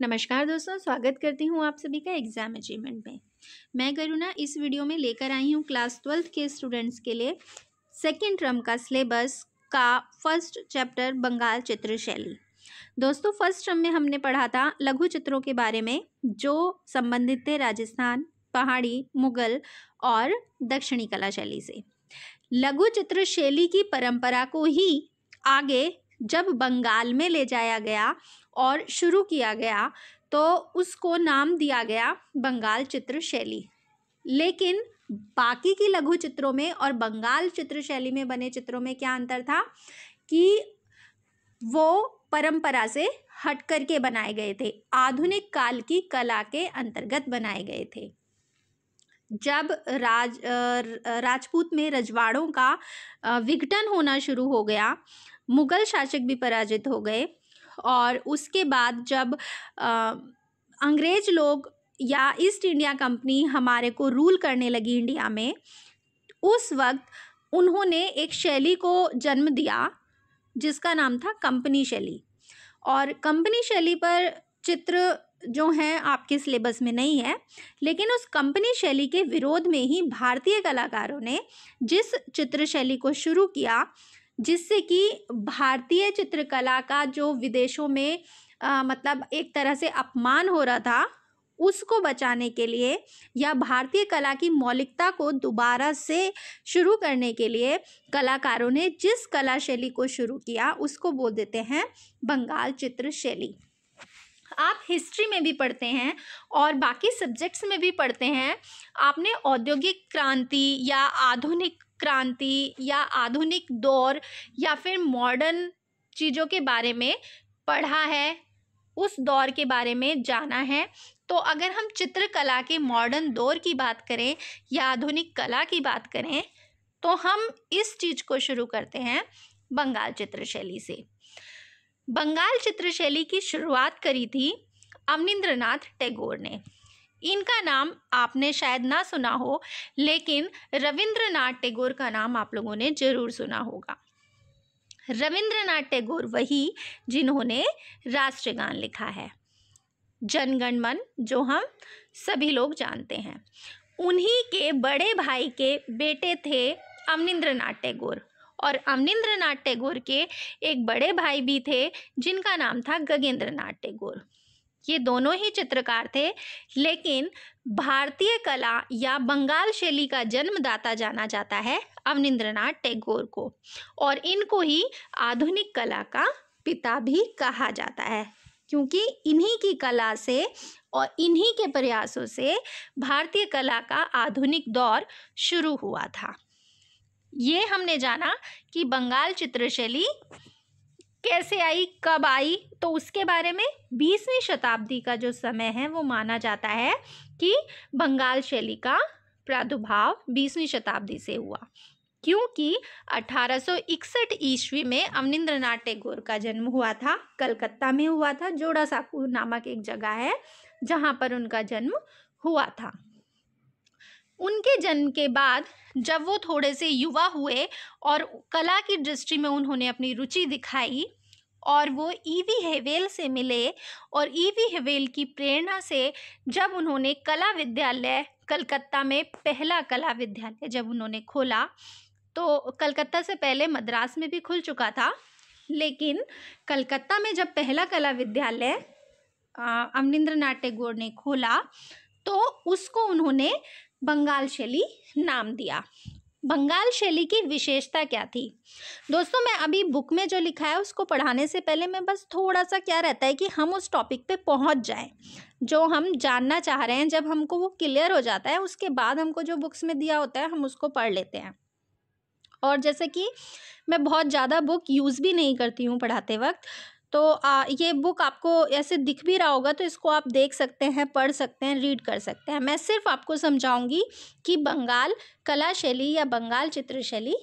नमस्कार दोस्तों स्वागत करती हूँ आप सभी का एग्ज़ाम अचीवमेंट में मैं करुणा इस वीडियो में लेकर आई हूँ क्लास ट्वेल्थ के स्टूडेंट्स के लिए सेकेंड टर्म का सिलेबस का फर्स्ट चैप्टर बंगाल चित्रशैली दोस्तों फर्स्ट टर्म में हमने पढ़ा था लघु चित्रों के बारे में जो संबंधित थे राजस्थान पहाड़ी मुगल और दक्षिणी कला शैली से लघु चित्र शैली की परंपरा को ही आगे जब बंगाल में ले जाया गया और शुरू किया गया तो उसको नाम दिया गया बंगाल चित्र शैली लेकिन बाकी की लघु चित्रों में और बंगाल चित्र शैली में बने चित्रों में क्या अंतर था कि वो परंपरा से हट कर के बनाए गए थे आधुनिक काल की कला के अंतर्गत बनाए गए थे जब राज राजपूत में रजवाड़ों का विघटन होना शुरू हो गया मुगल शासक भी पराजित हो गए और उसके बाद जब अंग्रेज़ लोग या ईस्ट इंडिया कंपनी हमारे को रूल करने लगी इंडिया में उस वक्त उन्होंने एक शैली को जन्म दिया जिसका नाम था कंपनी शैली और कंपनी शैली पर चित्र जो हैं आपके सिलेबस में नहीं है लेकिन उस कंपनी शैली के विरोध में ही भारतीय कलाकारों ने जिस चित्र शैली को शुरू किया जिससे कि भारतीय चित्रकला का जो विदेशों में आ, मतलब एक तरह से अपमान हो रहा था उसको बचाने के लिए या भारतीय कला की मौलिकता को दोबारा से शुरू करने के लिए कलाकारों ने जिस कला शैली को शुरू किया उसको बोल देते हैं बंगाल चित्र शैली आप हिस्ट्री में भी पढ़ते हैं और बाकी सब्जेक्ट्स में भी पढ़ते हैं आपने औद्योगिक क्रांति या आधुनिक क्रांति या आधुनिक दौर या फिर मॉडर्न चीज़ों के बारे में पढ़ा है उस दौर के बारे में जाना है तो अगर हम चित्रकला के मॉडर्न दौर की बात करें या आधुनिक कला की बात करें तो हम इस चीज़ को शुरू करते हैं बंगाल चित्रशैली से बंगाल चित्रशैली की शुरुआत करी थी अवनिंद्रनाथ टैगोर ने इनका नाम आपने शायद ना सुना हो लेकिन रविंद्रनाथ टैगोर का नाम आप लोगों ने जरूर सुना होगा रविंद्रनाथ टैगोर वही जिन्होंने राष्ट्रगान लिखा है जनगणमन जो हम सभी लोग जानते हैं उन्हीं के बड़े भाई के बेटे थे अमनिंद्रनाथ टैगोर और अमनिंद्रनाथ टैगोर के एक बड़े भाई भी थे जिनका नाम था गगेंद्रनाथ टैगोर ये दोनों ही चित्रकार थे लेकिन भारतीय कला या बंगाल शैली का जन्मदाता जाना जाता है अवनिंद्रनाथ टैगोर को और इनको ही आधुनिक कला का पिता भी कहा जाता है क्योंकि इन्हीं की कला से और इन्हीं के प्रयासों से भारतीय कला का आधुनिक दौर शुरू हुआ था ये हमने जाना कि बंगाल चित्रशैली कैसे आई कब आई तो उसके बारे में बीसवीं शताब्दी का जो समय है वो माना जाता है कि बंगाल शैली का प्रादुर्भाव बीसवीं शताब्दी से हुआ क्योंकि 1861 ईस्वी में अवनिंद्रनाथ टैगोर का जन्म हुआ था कलकत्ता में हुआ था जोड़ा साकू नामक एक जगह है जहाँ पर उनका जन्म हुआ था उनके जन्म के बाद जब वो थोड़े से युवा हुए और कला की दृष्टि में उन्होंने अपनी रुचि दिखाई और वो ईवी हेवेल से मिले और ईवी हेवेल की प्रेरणा से जब उन्होंने कला विद्यालय कलकत्ता में पहला कला विद्यालय जब उन्होंने खोला तो कलकत्ता से पहले मद्रास में भी खुल चुका था लेकिन कलकत्ता में जब पहला कला विद्यालय अमरिंद्र नाथ टैगोर ने खोला तो उसको उन्होंने बंगाल शैली नाम दिया बंगाल शैली की विशेषता क्या थी दोस्तों मैं अभी बुक में जो लिखा है उसको पढ़ाने से पहले मैं बस थोड़ा सा क्या रहता है कि हम उस टॉपिक पे पहुंच जाएं जो हम जानना चाह रहे हैं जब हमको वो क्लियर हो जाता है उसके बाद हमको जो बुक्स में दिया होता है हम उसको पढ़ लेते हैं और जैसे कि मैं बहुत ज़्यादा बुक यूज़ भी नहीं करती हूँ पढ़ाते वक्त तो आ, ये बुक आपको ऐसे दिख भी रहा होगा तो इसको आप देख सकते हैं पढ़ सकते हैं रीड कर सकते हैं मैं सिर्फ आपको समझाऊंगी कि बंगाल कला शैली या बंगाल चित्रशैली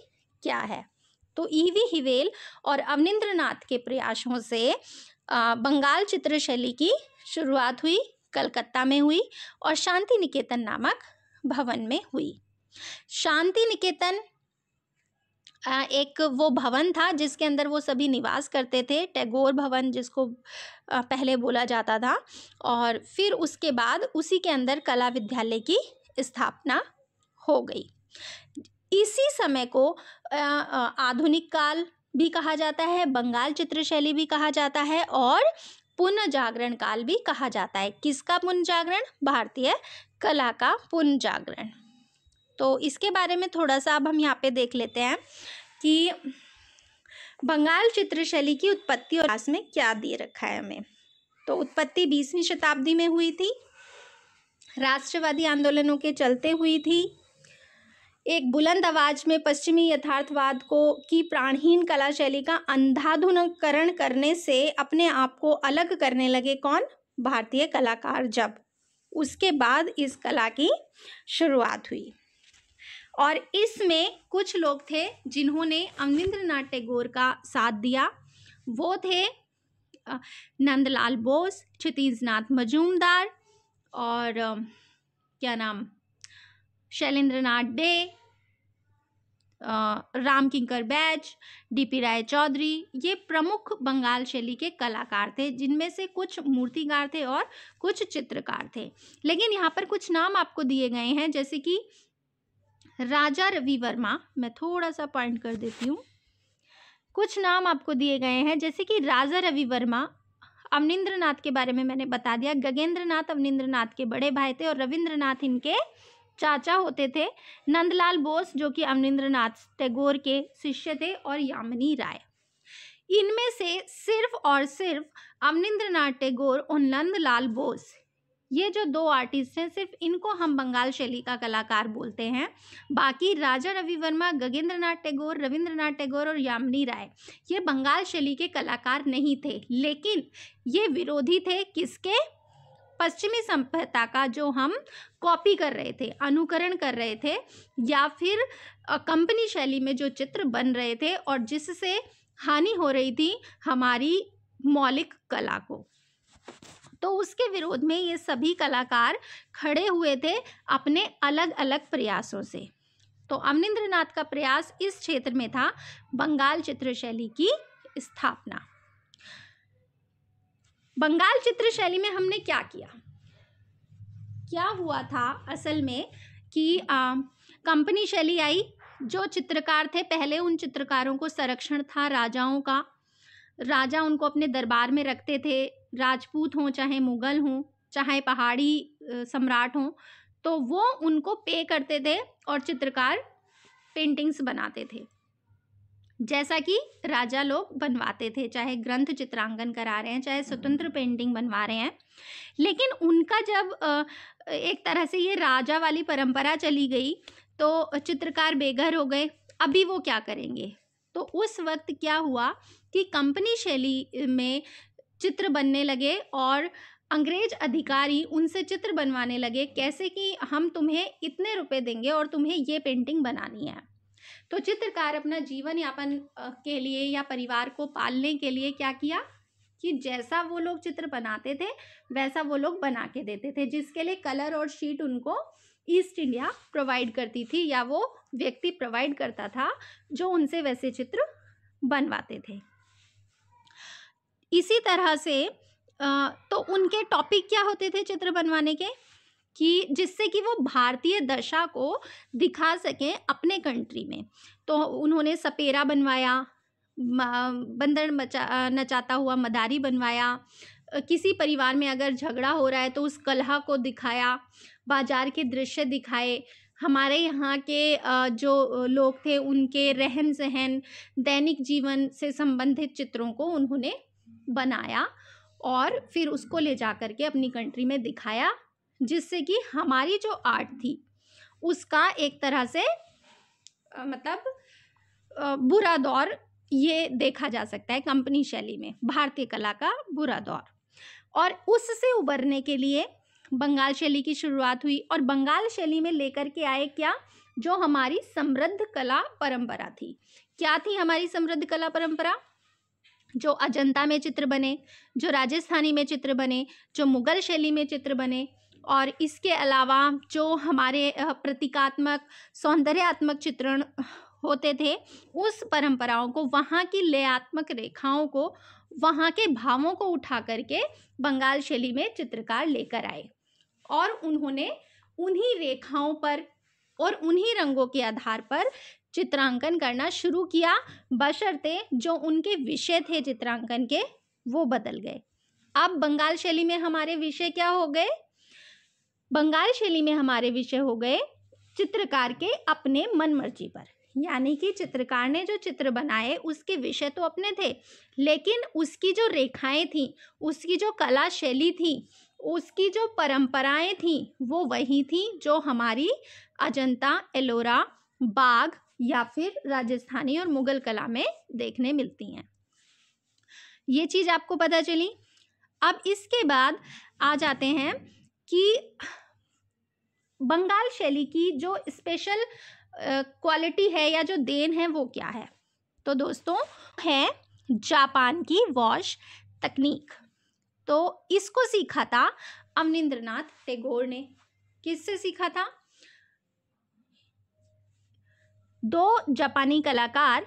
क्या है तो ईवी हिवेल और अवनिंद्र के प्रयासों से आ, बंगाल चित्रशैली की शुरुआत हुई कलकत्ता में हुई और शांति निकेतन नामक भवन में हुई शांति निकेतन एक वो भवन था जिसके अंदर वो सभी निवास करते थे टैगोर भवन जिसको पहले बोला जाता था और फिर उसके बाद उसी के अंदर कला विद्यालय की स्थापना हो गई इसी समय को आधुनिक काल भी कहा जाता है बंगाल चित्रशैली भी कहा जाता है और पुनर्जागरण काल भी कहा जाता है किसका पुनर्जागरण भारतीय कला का पुनर्जागरण तो इसके बारे में थोड़ा सा अब हम यहाँ पे देख लेते हैं कि बंगाल चित्रशैली की उत्पत्ति और में क्या दे रखा है हमें तो उत्पत्ति बीसवीं शताब्दी में हुई थी राष्ट्रवादी आंदोलनों के चलते हुई थी एक बुलंद आवाज में पश्चिमी यथार्थवाद को की प्राणहीन कला शैली का अंधाधुनकरण करने से अपने आप को अलग करने लगे कौन भारतीय कलाकार जब उसके बाद इस कला की शुरुआत हुई और इसमें कुछ लोग थे जिन्होंने अमरिंद्रनाथ टैगोर का साथ दिया वो थे नंदलाल बोस क्षितिजनाथ मजूमदार और क्या नाम शैलेंद्र नाथ डे राम किंकर बैच डीपी राय चौधरी ये प्रमुख बंगाल शैली के कलाकार थे जिनमें से कुछ मूर्तिकार थे और कुछ चित्रकार थे लेकिन यहाँ पर कुछ नाम आपको दिए गए हैं जैसे कि राजा रवि वर्मा मैं थोड़ा सा पॉइंट कर देती हूँ कुछ नाम आपको दिए गए हैं जैसे कि राजा रवि वर्मा अवनिंद्र के बारे में मैंने बता दिया गगेंद्र नाथ अवनिंद्र के बड़े भाई थे और रविंद्र इनके चाचा होते थे नंदलाल बोस जो कि अवनिंद्र टैगोर के शिष्य थे और यामिनी राय इनमें से सिर्फ और सिर्फ अवनिंद्र टैगोर और नंदलाल बोस ये जो दो आर्टिस्ट हैं सिर्फ इनको हम बंगाल शैली का कलाकार बोलते हैं बाकी राजा रवि वर्मा गगेंद्र नाथ टैगोर रविंद्रनाथ टैगोर और यामिनी राय ये बंगाल शैली के कलाकार नहीं थे लेकिन ये विरोधी थे किसके पश्चिमी सभ्यता का जो हम कॉपी कर रहे थे अनुकरण कर रहे थे या फिर कंपनी शैली में जो चित्र बन रहे थे और जिससे हानि हो रही थी हमारी मौलिक कला को तो उसके विरोध में ये सभी कलाकार खड़े हुए थे अपने अलग अलग प्रयासों से तो अमनिंद्र का प्रयास इस क्षेत्र में था बंगाल चित्रशैली की स्थापना बंगाल चित्रशैली में हमने क्या किया क्या हुआ था असल में कि कंपनी शैली आई जो चित्रकार थे पहले उन चित्रकारों को संरक्षण था राजाओं का राजा उनको अपने दरबार में रखते थे राजपूत हों चाहे मुग़ल हों चाहे पहाड़ी सम्राट हों तो वो उनको पे करते थे और चित्रकार पेंटिंग्स बनाते थे जैसा कि राजा लोग बनवाते थे चाहे ग्रंथ चित्रांकन करा रहे हैं चाहे स्वतंत्र पेंटिंग बनवा रहे हैं लेकिन उनका जब एक तरह से ये राजा वाली परंपरा चली गई तो चित्रकार बेघर हो गए अभी वो क्या करेंगे तो उस वक्त क्या हुआ कि कंपनी शैली में चित्र बनने लगे और अंग्रेज अधिकारी उनसे चित्र बनवाने लगे कैसे कि हम तुम्हें इतने रुपए देंगे और तुम्हें ये पेंटिंग बनानी है तो चित्रकार अपना जीवन यापन के लिए या परिवार को पालने के लिए क्या किया कि जैसा वो लोग चित्र बनाते थे वैसा वो लोग बना के देते थे जिसके लिए कलर और शीट उनको ईस्ट इंडिया प्रोवाइड करती थी या वो व्यक्ति प्रोवाइड करता था जो उनसे वैसे चित्र बनवाते थे इसी तरह से तो उनके टॉपिक क्या होते थे चित्र बनवाने के कि जिससे कि वो भारतीय दशा को दिखा सकें अपने कंट्री में तो उन्होंने सपेरा बनवाया बंदर मचा नचाता हुआ मदारी बनवाया किसी परिवार में अगर झगड़ा हो रहा है तो उस कलह को दिखाया बाजार के दृश्य दिखाए हमारे यहाँ के जो लोग थे उनके रहन सहन दैनिक जीवन से संबंधित चित्रों को उन्होंने बनाया और फिर उसको ले जा कर के अपनी कंट्री में दिखाया जिससे कि हमारी जो आर्ट थी उसका एक तरह से मतलब बुरा दौर ये देखा जा सकता है कंपनी शैली में भारतीय कला का बुरा दौर और उससे उबरने के लिए बंगाल शैली की शुरुआत हुई और बंगाल शैली में लेकर के आए क्या जो हमारी समृद्ध कला परंपरा थी क्या थी हमारी समृद्ध कला परंपरा जो अजंता में चित्र बने जो राजस्थानी में चित्र बने जो मुगल शैली में चित्र बने और इसके अलावा जो हमारे प्रतीकात्मक सौंदर्यात्मक चित्रण होते थे उस परंपराओं को वहाँ की लयात्मक रेखाओं को वहाँ के भावों को उठा करके बंगाल शैली में चित्रकार लेकर आए और उन्होंने उन्हीं रेखाओं पर और उन्हीं रंगों के आधार पर चित्रांकन करना शुरू किया बशर्ते जो उनके विषय थे चित्रांकन के वो बदल गए अब बंगाल शैली में हमारे विषय क्या हो गए बंगाल शैली में हमारे विषय हो गए चित्रकार के अपने मनमर्जी पर यानी कि चित्रकार ने जो चित्र बनाए उसके विषय तो अपने थे लेकिन उसकी जो रेखाएं थीं उसकी जो कला शैली थी उसकी जो परंपराएं थीं वो वही थी जो हमारी अजंता एलोरा बाघ या फिर राजस्थानी और मुगल कला में देखने मिलती हैं ये चीज़ आपको पता चली अब इसके बाद आ जाते हैं कि बंगाल शैली की जो स्पेशल क्वालिटी है या जो देन है वो क्या है तो दोस्तों है जापान की वॉश तकनीक तो इसको सीखा था अमनिंद्रनाथ टेगोर ने किससे सीखा था दो जापानी कलाकार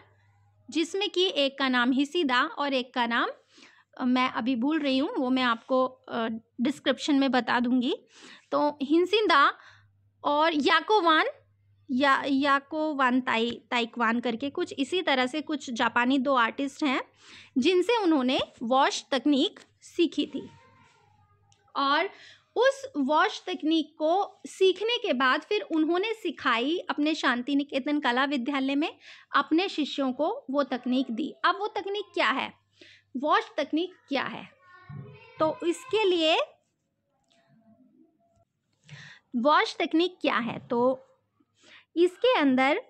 जिसमें कि एक का नाम हिसीदा और एक का नाम मैं अभी भूल रही हूँ वो मैं आपको डिस्क्रिप्शन में बता दूंगी तो हिंसिंदा और याकोवान या याको वन ताई ताइकवान करके कुछ इसी तरह से कुछ जापानी दो आर्टिस्ट हैं जिनसे उन्होंने वॉश तकनीक सीखी थी और उस वॉश तकनीक को सीखने के बाद फिर उन्होंने सिखाई अपने शांति निकेतन कला विद्यालय में अपने शिष्यों को वो तकनीक दी अब वो तकनीक क्या है वॉश तकनीक क्या है तो इसके लिए वॉश तकनीक क्या है तो इसके अंदर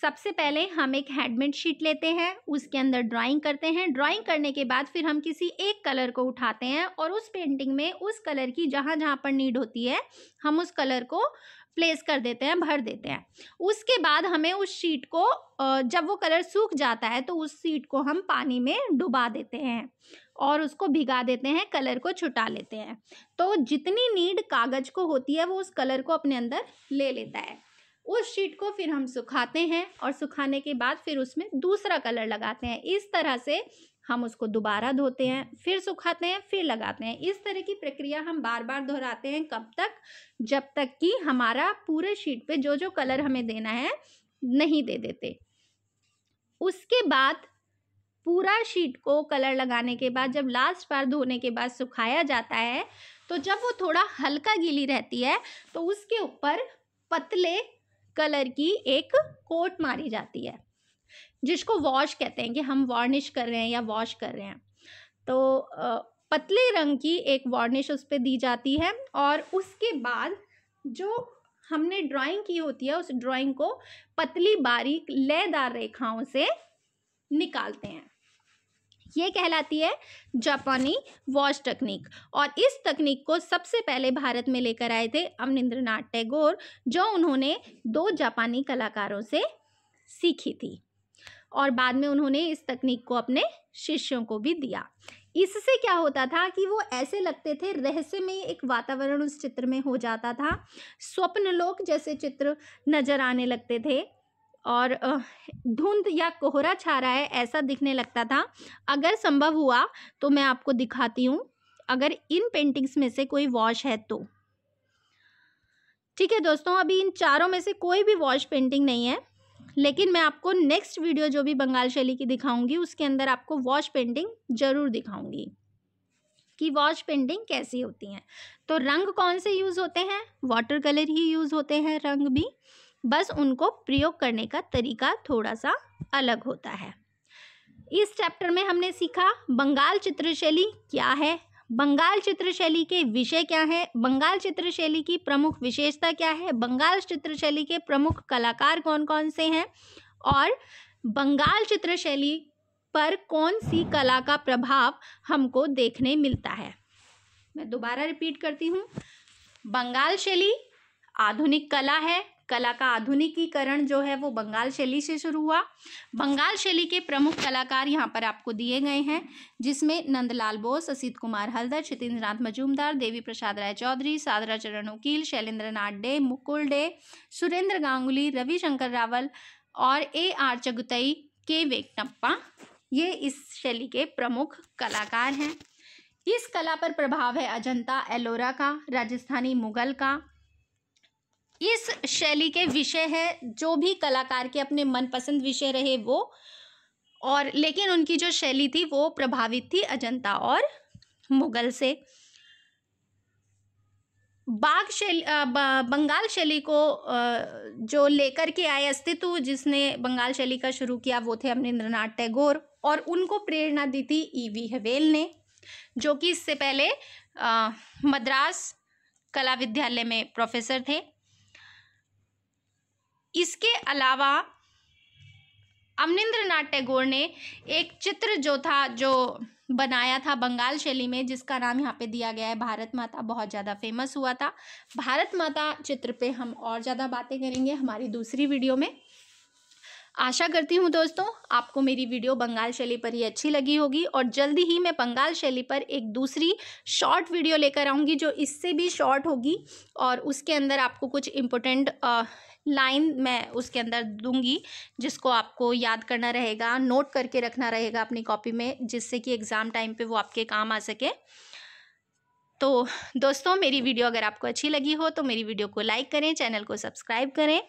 सबसे पहले हम एक हैंडमेड शीट लेते हैं उसके अंदर ड्राइंग करते हैं ड्राइंग करने के बाद फिर हम किसी एक कलर को उठाते हैं और उस पेंटिंग में उस कलर की जहाँ जहाँ पर नीड होती है हम उस कलर को प्लेस कर देते हैं भर देते हैं उसके बाद हमें उस शीट को जब वो कलर सूख जाता है तो उस शीट को हम पानी में डुबा देते हैं और उसको भिगा देते हैं कलर को छुटा लेते हैं तो जितनी नीड कागज़ को होती है वो उस कलर को अपने अंदर ले लेता है उस शीट को फिर हम सुखाते हैं और सुखाने के बाद फिर उसमें दूसरा कलर लगाते हैं इस तरह से हम उसको दोबारा धोते हैं फिर सुखाते हैं फिर लगाते हैं इस तरह की प्रक्रिया हम बार बार दोहराते हैं कब तक जब तक कि हमारा पूरे शीट पे जो जो कलर हमें देना है नहीं दे देते उसके बाद पूरा शीट को कलर लगाने के बाद जब लास्ट बार धोने के बाद सुखाया जाता है तो जब वो थोड़ा हल्का गीली रहती है तो उसके ऊपर पतले कलर की एक कोट मारी जाती है जिसको वॉश कहते हैं कि हम वार्निश कर रहे हैं या वॉश कर रहे हैं तो पतले रंग की एक वार्निश उस पर दी जाती है और उसके बाद जो हमने ड्राइंग की होती है उस ड्राइंग को पतली बारीक लेदार रेखाओं से निकालते हैं ये कहलाती है जापानी वॉश तकनीक और इस तकनीक को सबसे पहले भारत में लेकर आए थे अमनिंद्र टैगोर जो उन्होंने दो जापानी कलाकारों से सीखी थी और बाद में उन्होंने इस तकनीक को अपने शिष्यों को भी दिया इससे क्या होता था कि वो ऐसे लगते थे रहस्य में एक वातावरण उस चित्र में हो जाता था स्वप्नलोक जैसे चित्र नजर आने लगते थे और धुंध या कोहरा छा रहा है ऐसा दिखने लगता था अगर संभव हुआ तो मैं आपको दिखाती हूँ अगर इन पेंटिंग्स में से कोई वॉश है तो ठीक है दोस्तों अभी इन चारों में से कोई भी वॉश पेंटिंग नहीं है लेकिन मैं आपको नेक्स्ट वीडियो जो भी बंगाल शैली की दिखाऊंगी उसके अंदर आपको वॉश पेंटिंग ज़रूर दिखाऊंगी कि वॉश पेंटिंग कैसी होती हैं तो रंग कौन से यूज़ होते हैं वाटर कलर ही यूज़ होते हैं रंग भी बस उनको प्रयोग करने का तरीका थोड़ा सा अलग होता है इस चैप्टर में हमने सीखा बंगाल चित्रशैली क्या है बंगाल चित्रशैली के विषय क्या हैं बंगाल चित्रशैली की प्रमुख विशेषता क्या है बंगाल चित्रशैली के प्रमुख कलाकार कौन कौन से हैं और बंगाल चित्रशैली पर कौन सी कला का प्रभाव हमको देखने मिलता है मैं दोबारा रिपीट करती हूँ बंगाल शैली आधुनिक कला है कला का आधुनिकीकरण जो है वो बंगाल शैली से शुरू हुआ बंगाल शैली के प्रमुख कलाकार यहाँ पर आपको दिए गए हैं जिसमें नंदलाल बोस असित कुमार हल्दर जितेंद्र नाथ मजूमदार देवी प्रसाद राय चौधरी सादरा चरण उकील शैलेन्द्र नाथ डे मुकुल डे सुरेंद्र गांगुली रविशंकर रावल और ए आर चगुतई के वेकटप्पा ये इस शैली के प्रमुख कलाकार हैं इस कला पर प्रभाव है अजंता एलोरा का राजस्थानी मुगल का इस शैली के विषय है जो भी कलाकार के अपने मनपसंद विषय रहे वो और लेकिन उनकी जो शैली थी वो प्रभावित थी अजंता और मुगल से बाग शैली बंगाल शैली को जो लेकर के आए अस्तित्व जिसने बंगाल शैली का शुरू किया वो थे अमरेंद्रनाथ टैगोर और उनको प्रेरणा दी थी ईवी हवेल ने जो कि इससे पहले मद्रास कला विद्यालय में प्रोफेसर थे इसके अलावा अमनिंद्र नाथ टैगोर ने एक चित्र जो था जो बनाया था बंगाल शैली में जिसका नाम यहाँ पे दिया गया है भारत माता बहुत ज़्यादा फेमस हुआ था भारत माता चित्र पे हम और ज़्यादा बातें करेंगे हमारी दूसरी वीडियो में आशा करती हूँ दोस्तों आपको मेरी वीडियो बंगाल शैली पर ही अच्छी लगी होगी और जल्दी ही मैं बंगाल शैली पर एक दूसरी शॉर्ट वीडियो लेकर आऊँगी जो इससे भी शॉर्ट होगी और उसके अंदर आपको कुछ इम्पोर्टेंट लाइन मैं उसके अंदर दूंगी जिसको आपको याद करना रहेगा नोट करके रखना रहेगा अपनी कॉपी में जिससे कि एग्ज़ाम टाइम पे वो आपके काम आ सके तो दोस्तों मेरी वीडियो अगर आपको अच्छी लगी हो तो मेरी वीडियो को लाइक करें चैनल को सब्सक्राइब करें